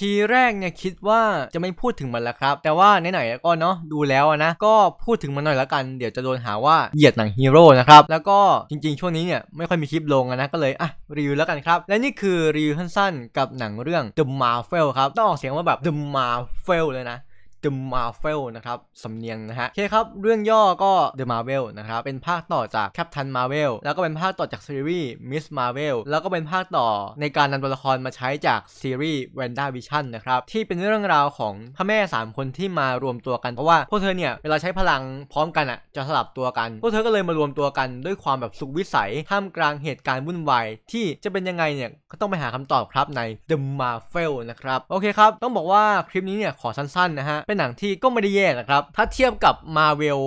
ทีแรกเนี่ยคิดว่าจะไม่พูดถึงมันละครับ แต่ว่าไหนๆก็เนาะดูแล้วนะ ก็พูดถึงมันหน่อยละกันเดี๋ยวจะโดนหาว่าเหยียดหนังฮีโร่นะครับ แล้วก็จริงๆ ช่วงนี้เนี่ยไม่ค่อยมีคลิปลงนะก็เลย อ่ะรีวิวแล้วกันครับ และนี่คือรีวิวสั้นๆกับหนังเรื่อง The Marvel ครับ ต้องออกเสียงว่าแบบ The Marvel เลยนะ The Marvel นะครับสำเนียงนะฮะโอเคครับเรื่องย่อก็ The Marvel นะครับเป็นภาคต่อจาก Captain Marvel แล้วก็เป็นภาคต่อจากซีรีส์ Miss Marvel แล้วก็เป็นภาคต่อในการนำตัวละครมาใช้จากซีรีส์ WandaVision นะครับที่เป็นเรื่องราวของพระแม่ 3 คนที่มารวมตัวกันเพราะว่าพวกเธอเนี่ยเวลาใช้พลังพร้อมกันอ่ะจะสลับตัวกัน พวกเธอก็เลยมารวมตัวกันด้วยความแบบสุขวิสัยท่ามกลางเหตุการณ์วุ่นวายที่จะเป็นยังไงเนี่ยก็ต้องไปหาคำตอบครับใน The Marvel นะครับโอเคครับต้องบอกว่าคลิปนี้เนี่ยขอสั้นๆนะฮะเป็นหนังที่ก็ไม่ได้แย่นะครับ ถ้าเทียบกับมาเวล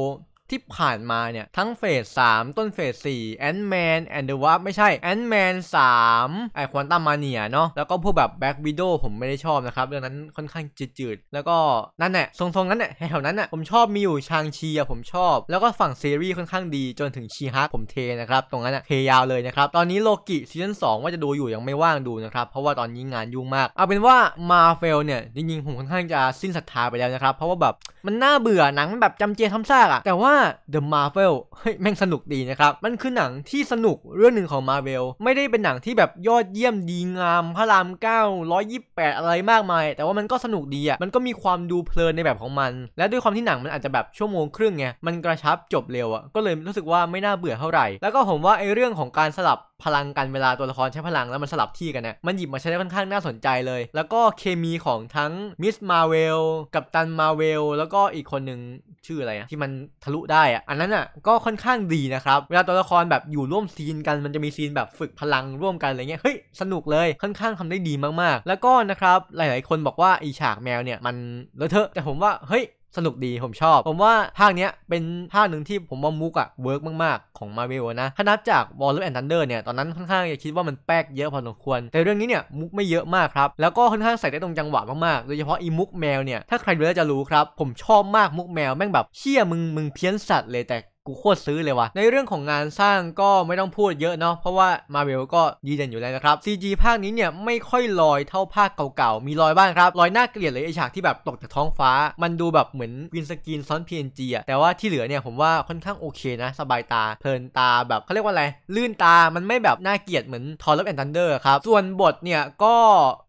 ที่ผ่านมาเนี่ยทั้งเฟส3ต้นเฟส4แอนด์แมนแอนด์ a s p วัไม่ใช่แอนด์แมนสามไอควอนตัมมาเนียเนาะแล้วก็พวกแบบแบ็ก w ิ d o w ผมไม่ได้ชอบนะครับเรื่องนั้นค่อนข้างจืดๆแล้วก็นั่นแหละทรงๆนั้นแหละแถวนั้นน่ะผมชอบมีอยู่ชางชีอะผมชอบ แล้วก็ฝั่งซีรีส์ค่อนข้างดีจนถึงชีฮักผมเทนะครับตรงนั้นอะเทยาวเลยนะครับตอนนี้โลกิซีซั่นสองว่าจะดูอยู่ยังไม่ว่างดูนะครับเพราะว่าตอนนี้งานยุ่งมาก เอาเป็นว่ามาเฟลเนี่ยจริงๆผมค่อนข้างจะสิ้นศรัทธาไปแล้วนะครับเพราะว่าแบบมันน่าเบื่อหนังแบบจำเจทำซากอะแต่ว่า The Marvel เฮ้ยแม่งสนุกดีนะครับ มันคือหนังที่สนุกเรื่องหนึ่งของ Marvel ไม่ได้เป็นหนังที่แบบยอดเยี่ยมดีงามพระรามเก้าร้อยยี่แปดอะไรมากมาย แต่ว่ามันก็สนุกดีอ่ะ มันก็มีความดูเพลินในแบบของมัน และด้วยความที่หนังมันอาจจะแบบชั่วโมงครึ่งไงมันกระชับจบเร็วอ่ะ ก็เลยรู้สึกว่าไม่น่าเบื่อเท่าไหร่ แล้วก็ผมว่าไอเรื่องของการสลับพลังกัน เวลาตัวละครใช้พลังแล้วมันสลับที่กันนะมันหยิบมาใช้ได้ค่อนข้างน่าสนใจเลย แล้วก็เคมีของทั้งมิสมาเวลกับตันมาเวล แล้วก็อีกคนหนึ่งชื่ออะไรนะที่มันทะลุได้อะอันนั้นอะก็ค่อนข้างดีนะครับเวลาตัวละครแบบอยู่ร่วมซีนกันมันจะมีซีนแบบฝึกพลังร่วมกันอะไรเงี้ยเฮ้ยสนุกเลยค่อนข้างทำได้ดีมากๆ แล้วก็นะครับหลาย ๆ คนบอกว่าอีฉากแมวเนี่ยมันเลอะเทอะแต่ผมว่าเฮ้ยสนุกดีผมชอบผมว่าภาคเนี้ยเป็นภาคหนึ่งที่ผมว่ามุกอะเวิร์กมากๆ ของมาเวลนะถ้านับจากอลล r แอนด์ทันเดอร์เนี่ยตอนนั้นค่อนข้างจะคิดว่ามันแป๊กเยอะพอสมควร แต่เรื่องนี้เนี่ยมุกไม่เยอะมากครับแล้วก็ค่อนข้างใส่ได้ตรงจังหวะมาก ๆ โดยเฉพาะอีมุกแมวเนี่ยถ้าใครดูแล้วจะรู้ครับผมชอบมากมุกแมวแม่งแบบเชี่ยมึงมึงเพี้ยนสัตว์เลยแต่กูโคตรซื้อเลยวะ่ะ ในเรื่องของงานสร้างก็ไม่ต้องพูดเยอะเนาะ เพราะว่ามาเวลก็ยืนยันอยู่แล้วนะครับ CG ภาคนี้เนี่ยไม่ค่อยลอยเท่าภาคเก่าๆ มีลอยบ้างครับลอยหน้าเกลียดเลยไอฉากที่แบบตกจากท้องฟ้า มันดูแบบเหมือนวินสกรีนซ้อน PNG อะแต่ว่าที่เหลือเนี่ย ผมว่าค่อนข้างโอเคนะ สบายตาเพลินตาแบบเขาเรียกว่าอะไรลื่นตามันไม่แบบน่าเกลียดเหมือนทอร์ลแอนด์ทันเดอร์ครับส่วนบทเนี่ยก็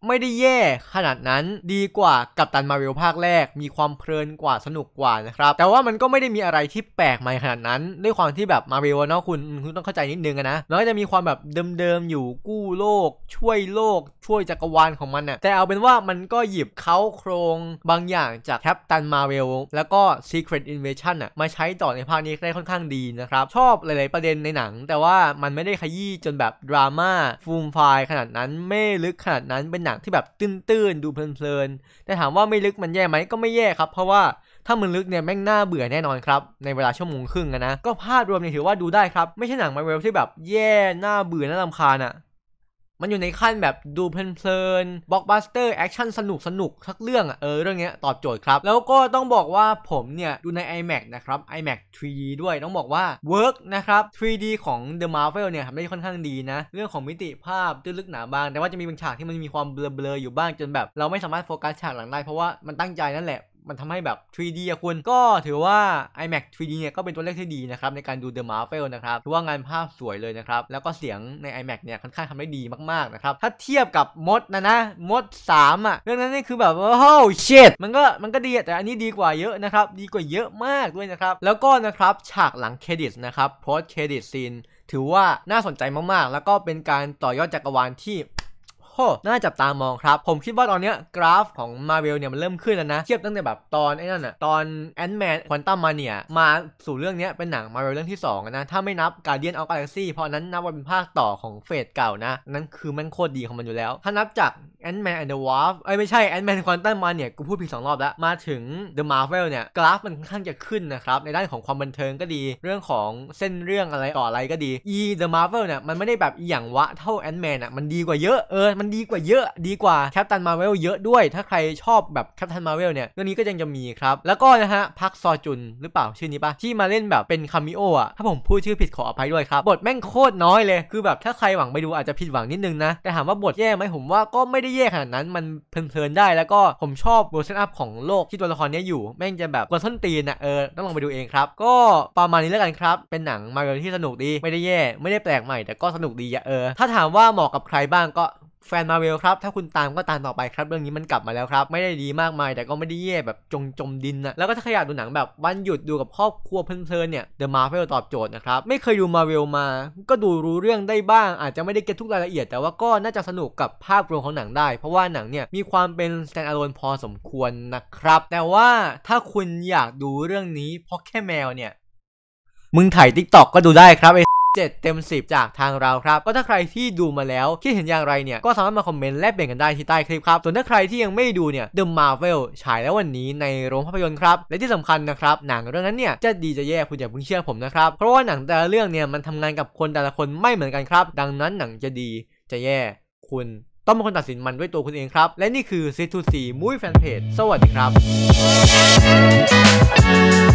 ไม่ได้แย่ขนาดนั้นดีกว่ากับตันมาเวลภาคแรกมีความเพลินกว่าสนุกกว่านะครับแต่ว่ามันก็ไม่ได้มีอะไรที่แปลกใหม่ขนาดนั้นด้วยความที่แบบมาเวลเนาะคุณคุณต้องเข้าใจนิดนึงนะแล้วก็จะมีความแบบเดิมๆอยู่กู้โลก ช่วยโลกช่วยจักรวาลของมันน่ะ แต่เอาเป็นว่ามันก็หยิบเขาโครงบางอย่างจากแคปตันมาเวลแล้วก็ Secret Invasion น่ะมาใช้ต่อในภาคนี้ได้ค่อนข้างดีนะครับ ชอบหลายๆประเด็นในหนัง แต่ว่ามันไม่ได้ขยี้จนแบบดราม่าฟูมไฟขนาดนั้นไม่ลึกขนาดนั้นเป็นหนังที่แบบตื้นๆดูเพลินๆแต่ถามว่าไม่ลึกมันแย่ไหมก็ไม่แย่ครับ เพราะว่าถ้ามันลึกเนี่ยแม่งน่าเบื่อแน่นอนครับ ในเวลาชั่วโมงครึ่งนะ ก็ภาพรวมเนี่ยถือว่าดูได้ครับ ไม่ใช่หนังมาเวลที่แบบ แย่น่าเบื่อน่าลำคาญอะ่ะมันอยู่ในขั้นแบบดูเพลินๆบล็อกบัสเตอร์ แอคชั่นสนุกสนุกทักเรื่องอะเออเรื่องเนี้ยตอบโจทย์ครับ แล้วก็ต้องบอกว่าผมเนี่ย ดูใน iMac นะครับ iMac 3D ด้วยต้องบอกว่าเวิร์กนะครับ 3D ของ The Marvel เนี่ยทำได้ค่อนข้างดีนะ เรื่องของมิติภาพตื้นลึกหนาบาง แต่ว่าจะมีบางฉากที่มันมีความเบลอๆอยู่บ้างจนแบบ เราไม่สามารถโฟกัสฉากหลังได้เพราะว่ามันตั้งใจนั่นแหละมันทำให้แบบ 3D อะคุณ ก็ถือว่า iMac 3D เนี่ยก็เป็นตัวเลขที่ดีนะครับในการดู The Marvel นะครับ ถือว่างานภาพสวยเลยนะครับ แล้วก็เสียงใน iMac เนี่ยค่อนข้างทำได้ดีมากๆ นะครับ ถ้าเทียบกับมดนะนะมด3อ่ะเรื่องนั้นนี่คือแบบโอ้โหเชิดมันก็มันก็ดี แต่อันนี้ดีกว่าเยอะนะครับ ดีกว่าเยอะมากด้วยนะครับ แล้วก็นะครับ ฉากหลังเครดิตนะครับโพสเครดิตซีนถือว่าน่าสนใจมากๆ แล้วก็เป็นการต่อยอดจักรวาลที่โหน่าจับตามองครับ ผมคิดว่าตอนเนี้ยกราฟของมาเวลเนี่ย มันเริ่มขึ้นแล้วนะ เทียบตั้งแต่แบบตอนไอ้นั่นอะตอนแอนด์แมนควอนตัมมาเนี่ยมาสู่เรื่องเนี้ย เป็นหนังมาเวลเรื่องที่2นะ ถ้าไม่นับกาเดียนออฟกาแล็กซี่เพราะนั้นนับว่าเป็นภาคต่อของเฟสเก่านะ นั้นคือมันโคตรดีของมันอยู่แล้ว ถ้านับจากแอนด์แมนแอนด์เดอะวอฟเอ้ยไม่ใช่แอนด์แมนควอนตัมมาเนี่ยกูพูดผิดสองรอบแล้ว มาถึงเดอะมาร์เวลเนี่ยกราฟมันค่อนข้างจะขึ้นนะครับ ในด้านของความบันเทิงก็ดีเรื่องของเส้นเรื่องอะไรต่ออะไรก็ดีอีเดอะมาร์เวลเนี่ยมันไม่ได้แบบอย่างวะเท่าแอนด์แมนอ่ะ มันดีกว่าเยอะเออมันดีกว่าเยอะดีกว่า แคปตันมาร์เวล เยอะด้วย ถ้าใครชอบแบบแคปตันมาร์เวลเนี่ยเรื่องนี้ก็ยังจะมีครับแล้วก็นะฮะพักซอจุนหรือเปล่าชื่อนี้ปะที่มาเล่นแบบเป็นคามิโออ่ะถ้าผมพูดชื่อผิดขออภัยด้วยครับบทแม่งโคตรน้อยเลยคือแบบถ้าใครหวังไปดูอาจจะผิดหวังนิดนึงนะแต่ถามว่าบทแย่ไหมผมว่าก็ไม่ได้แย่ขนาดนั้นมันเพลินๆได้แล้วก็ผมชอบเวอร์ชันอัพของโลกที่ตัวละครนี้อยู่แม่งจะแบบกวนส้นตีนนะเออต้องลองไปดูเองครับ ก็ประมาณนี้แล้วกันครับเป็นหนังมาเรยที่สนุกดีไม่ได้แย่ไม่ได้แปลกใหม่แต่ก็สนุกดีอะเออถ้าถามว่าเหมาะกับใครบ้างก็แฟนมาเวลครับ ถ้าคุณตามก็ตามต่อไปครับ เรื่องนี้มันกลับมาแล้วครับ ไม่ได้ดีมากมายแต่ก็ไม่ได้แย่แบบจงจมดินนะแล้วก็ถ้าใครอยากดูหนังแบบ วันหยุดดูกับครอบครัวเพลินๆเนี่ยเดอะมาเ e ลตอบโจทย์นะครับไม่เคยดูมาเวลมา ก็ดูรู้เรื่องได้บ้าง อาจจะไม่ได้เก็ตทุกรายละเอียด แต่ว่าก็น่าจะสนุกกับภาพรวมของหนังได้เพราะว่าหนังเนี่ย มีความเป็น stand alone พอสมควรนะครับ แต่ว่าถ้าคุณอยากดูเรื่องนี้เพราะแค่แมวเนี่ย มึงถ่ายทิกตอกก็ดูได้ครับไ7เต็ม 10 จากทางเราครับก็ถ้าใครที่ดูมาแล้วคิดเห็นอย่างไรเนี่ยก็สามารถมาคอมเมนต์แลกเปลี่ยนกันได้ที่ใต้คลิปครับส่วนถ้าใครที่ยังไม่ดูเนี่ย The Marvel ฉายแล้ววันนี้ในโรงภาพยนตร์ครับและที่สำคัญนะครับ หนังเรื่องนั้นเนี่ยจะดีจะแย่คุณอย่าเพิ่งเชื่อผมนะครับเพราะว่าหนังแต่ละเรื่องเนี่ยมันทำงานกับคนแต่ละคนไม่เหมือนกันครับ ดังนั้นหนังจะดีจะแย่คุณต้องเป็นคนตัดสินมันด้วยตัวคุณเองครับ และนี่คือ C2C Movie Fan Page สวัสดีครับ